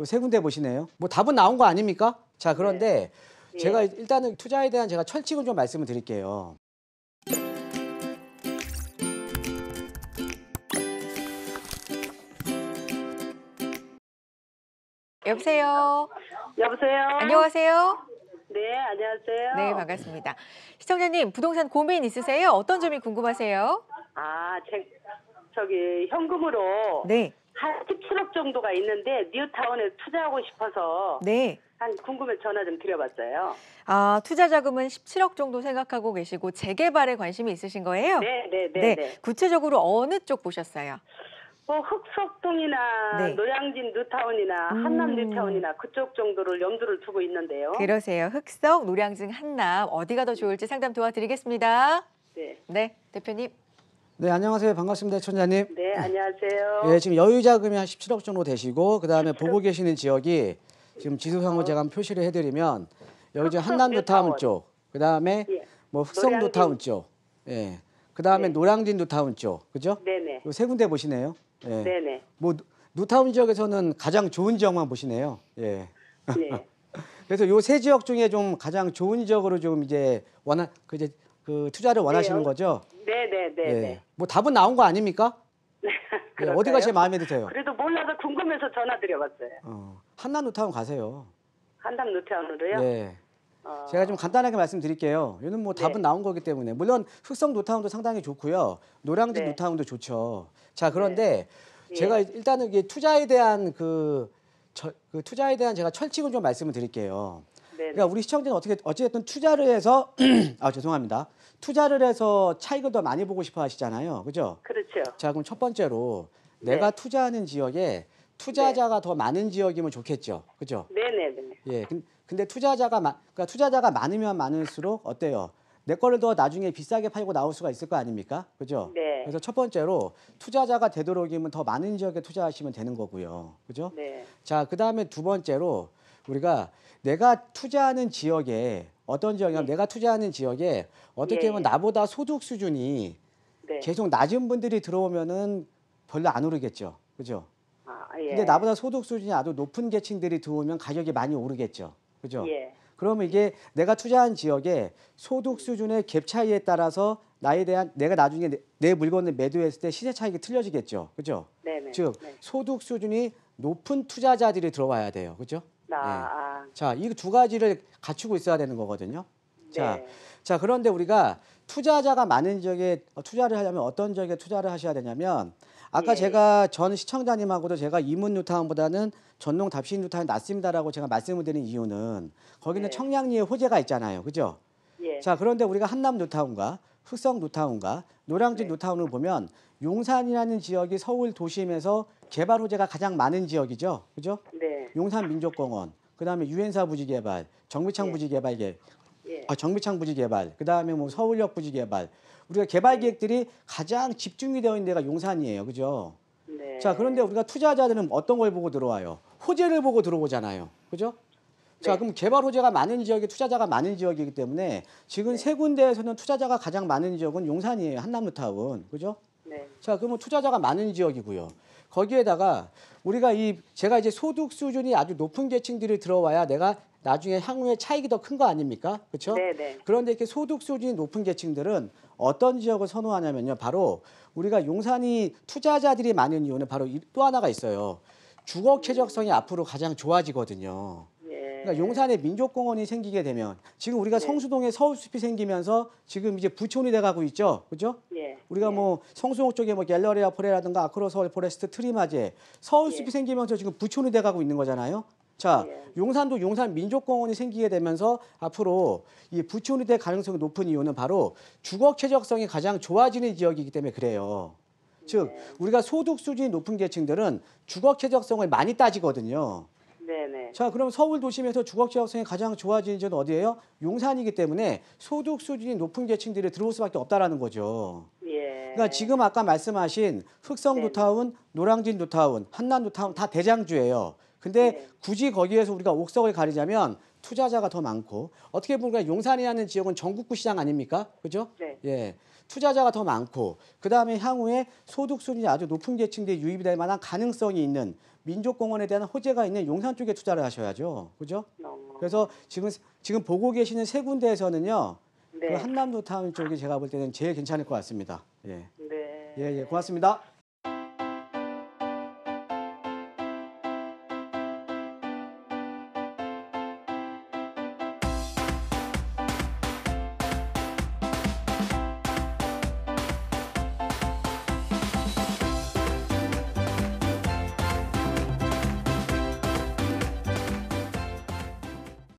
요세 군데 보시네요. 뭐 답은 나온 거 아닙니까? 자, 네. 그런데 네. 제가 일단은 투자에 대한 제가 철칙을 좀 말씀을 드릴게요. 여보세요. 여보세요. 안녕하세요. 네, 안녕하세요. 네, 반갑습니다. 시청자님, 부동산 고민 있으세요? 어떤 점이 궁금하세요? 아, 제, 저기 현금으로 네. 한 17억 정도가 있는데 뉴타운에 투자하고 싶어서 네. 한 궁금해 전화 좀 드려봤어요. 아 투자 자금은 17억 정도 생각하고 계시고 재개발에 관심이 있으신 거예요? 네, 네, 네, 네. 네. 구체적으로 어느 쪽 보셨어요? 뭐 흑석동이나 네. 노량진 뉴타운이나 음. 한남 뉴타운이나 그쪽 정도를 염두를 두고 있는데요. 그러세요. 흑석, 노량진, 한남 어디가 더 좋을지 상담 도와드리겠습니다. 네. 네, 대표님. 네, 안녕하세요. 반갑습니다. 천자님. 네, 안녕하세요. 예, 지금 여유 자금이 한 17억 정도 되시고 그다음에 보고 계시는 지역이 지금 지도상으로 제가 표시를 해 드리면 여기 지금 한남도 타운 쪽. 그다음에 예. 뭐 흑성도 타운 쪽. 예. 그다음에 네. 노량진도 타운 쪽. 그죠? 네, 네. 세 군데 보시네요. 예. 네, 네. 뭐 노타운 지역에서는 가장 좋은 지역만 보시네요. 예. 네. 그래서 요 세 지역 중에 좀 가장 좋은 지역으로 좀 이제 원한 그 이제 그 투자를 원하시는 거죠? 네네네. 네, 예. 뭐 답은 나온 거 아닙니까? 예, 어디가 제일 마음에 드세요? 그래도 몰라서 궁금해서 전화드려봤어요. 어, 한남 루타운 가세요. 한남 루타운으로요? 네. 예. 어. 제가 좀 간단하게 말씀드릴게요. 이는 뭐 답은 네. 나온 거기 때문에 물론 흑성 노타운도 상당히 좋고요. 노량진 네. 노타운도 좋죠. 자 그런데 네. 예. 제가 일단은 이게 투자에 대한 그, 저, 그 투자에 대한 제가 철칙은 좀 말씀을 드릴게요. 그러니까 우리 시청자는 어떻게 어찌됐든 투자를 해서 아 죄송합니다. 투자를 해서 차익을 더 많이 보고 싶어 하시잖아요. 그죠? 그렇죠. 자, 그럼 첫 번째로 내가 네. 투자하는 지역에 투자자가 네. 더 많은 지역이면 좋겠죠. 그죠? 네네네. 예. 근데 투자자가 많, 그러니까 투자자가 많으면 많을수록 어때요? 내 거를 더 나중에 비싸게 팔고 나올 수가 있을 거 아닙니까? 그죠? 네. 그래서 첫 번째로 투자자가 되도록이면 더 많은 지역에 투자하시면 되는 거고요. 그죠? 네. 자, 그 다음에 두 번째로 우리가 내가 투자하는 지역에 어떤 지역이냐 네. 내가 투자하는 지역에 어떻게 보면 네. 나보다 소득 수준이 네. 계속 낮은 분들이 들어오면은 별로 안 오르겠죠. 그죠? 아, 예. 근데 나보다 소득 수준이 아주 높은 계층들이 들어오면 가격이 많이 오르겠죠. 그죠? 예. 그러면 이게 내가 투자한 지역에 소득 수준의 갭 차이에 따라서 나에 대한 내가 나중에 내, 내 물건을 매도했을 때 시세 차익이 틀려지겠죠. 그죠? 네네. 네, 즉 네. 소득 수준이 높은 투자자들이 들어와야 돼요. 그죠? 네. 아. 네. 자, 이 두 가지를 갖추고 있어야 되는 거거든요. 네. 자, 그런데 우리가 투자자가 많은 지역에 투자를 하려면 어떤 지역에 투자를 하셔야 되냐면 아까 예. 제가 전 시청자님하고도 제가 이문뉴타운보다는 전농 답신뉴타운이 낫습니다라고 제가 말씀을 드린 이유는 거기는 예. 네. 청량리에 호재가 있잖아요. 그죠? 예. 자 그런데 우리가 한남뉴타운과 흑석 노타운과 노량진 네. 노타운을 보면 용산이라는 지역이 서울 도심에서 개발 호재가 가장 많은 지역이죠. 그죠? 네. 용산 민족공원, 그다음에 유엔사 부지 개발, 정비창 네. 부지 개발 계 예. 아, 정비창 부지 개발, 그다음에 뭐 서울역 부지 개발. 우리가 개발 계획들이 네. 가장 집중이 되어 있는 데가 용산이에요. 그죠? 네. 자, 그런데 우리가 투자자들은 어떤 걸 보고 들어와요? 호재를 보고 들어오잖아요. 그죠? 자, 네. 그럼 개발 호재가 많은 지역에 투자자가 많은 지역이기 때문에 지금 네. 세 군데에서는 투자자가 가장 많은 지역은 용산이에요. 한남타운. 그죠? 네. 자, 그러면 투자자가 많은 지역이고요. 거기에다가 우리가 이 제가 이제 소득 수준이 아주 높은 계층들이 들어와야 내가 나중에 향후에 차익이 더 큰 거 아닙니까? 그렇죠? 그런데 이렇게 소득 수준이 높은 계층들은 어떤 지역을 선호하냐면요. 바로 우리가 용산이 투자자들이 많은 이유는 바로 또 하나가 있어요. 주거 쾌적성이 앞으로 가장 좋아지거든요. 그러니까 용산에 민족공원이 생기게 되면 지금 우리가 네. 성수동에 서울숲이 생기면서 지금 이제 부촌이 돼가고 있죠, 그렇죠? 예. 우리가 예. 뭐 성수동 쪽에 뭐 갤러리아 포레라든가 아크로 서울 포레스트 트리마제 서울숲이 예. 생기면서 지금 부촌이 돼가고 있는 거잖아요. 자, 예. 용산도 용산 민족공원이 생기게 되면서 앞으로 이 부촌이 될 가능성이 높은 이유는 바로 주거 최적성이 가장 좋아지는 지역이기 때문에 그래요. 즉 예. 우리가 소득 수준이 높은 계층들은 주거 최적성을 많이 따지거든요. 네네. 자, 그럼 서울 도심에서 주거 취약성이 가장 좋아지는 지역은 어디예요? 용산이기 때문에 소득 수준이 높은 계층들이 들어올 수밖에 없다라는 거죠. 예. 그러니까 지금 아까 말씀하신 흑성 도타운, 노량진 도타운, 한남 도타운 다 대장주예요. 근데 네. 굳이 거기에서 우리가 옥석을 가리자면 투자자가 더 많고 어떻게 보면 용산이라는 지역은 전국구 시장 아닙니까? 그죠? 네. 예. 투자자가 더 많고 그다음에 향후에 소득 수준이 아주 높은 계층들이 유입이 될 만한 가능성이 있는 민족공원에 대한 호재가 있는 용산 쪽에 투자를 하셔야죠. 그죠? 어. 그래서 지금 지금 보고 계시는 세 군데에서는요. 그 네. 그 한남도 타운 쪽이 제가 볼 때는 제일 괜찮을 것 같습니다. 예. 네. 예, 예. 고맙습니다.